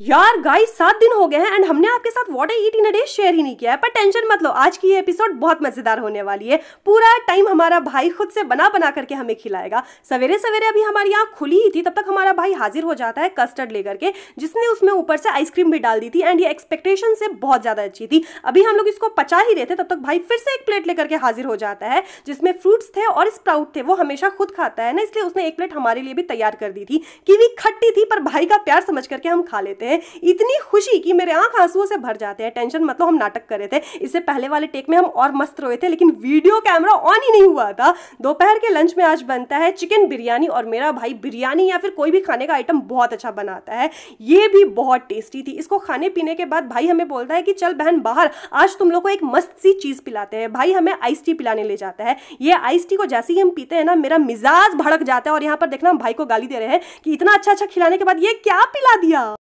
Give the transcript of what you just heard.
यार गाइस सात दिन हो गए हैं एंड हमने आपके साथ what eat in day share ही नहीं किया है पर टेंशन मत लो आज की ये एपिसोड बहुत मजेदार होने वाली है पूरा टाइम हमारा भाई खुद से बना बना करके हमें खिलाएगा सवेरे सवेरे अभी हमारी आँख खुली ही थी तब तक हमारा भाई हाजिर हो जाता है कस्टर्ड लेकर के जिसने उसमें ऊपर से आइसक्रीम भी डाल दी थी एंड ये एक्सपेक्टेशन से बहुत ज़्यादा अच्छी थी अभी हम लोग इसको पचा ही रहे थे तब तक भाई फिर से एक प्लेट लेकर के हाजिर हो जाता है जिसमें फ्रूट्स थे और स्प्राउट थे वो हमेशा खुद खाता है ना इसलिए उसने एक प्लेट हमारे लिए भी तैयार कर दी थी कि खट्टी थी पर भाई का प्यार समझ करके हम खा लेते देते हैं इतनी खुशी कि मेरे आंख आंसुओं से भर जाते हैं टेंशन मतलब हम नाटक कर रहे थे इससे पहले वाले टेक में हम और मस्त रोए थे लेकिन वीडियो कैमरा ऑन ही नहीं हुआ था दोपहर के लंच में आज बनता है चिकन बिरयानी और मेरा भाई बिरयानी या फिर कोई भी खाने का आइटम बहुत अच्छा बनाता है ये भी बहुत टेस्टी थी इसको खाने पीने के बाद भाई हमें बोलता है कि चल बहन बाहर आज तुम लोग को एक मस्त सी चीज़ पिलाते हैं भाई हमें आइस टी पिलाने ले जाता है ये आइस टी को जैसे ही हम पीते हैं ना मेरा मिजाज भड़क जाता है और यहाँ पर देखना हम भाई को गाली दे रहे हैं कि इतना अच्छा अच्छा खिलाने के बाद ये क्या पिला दिया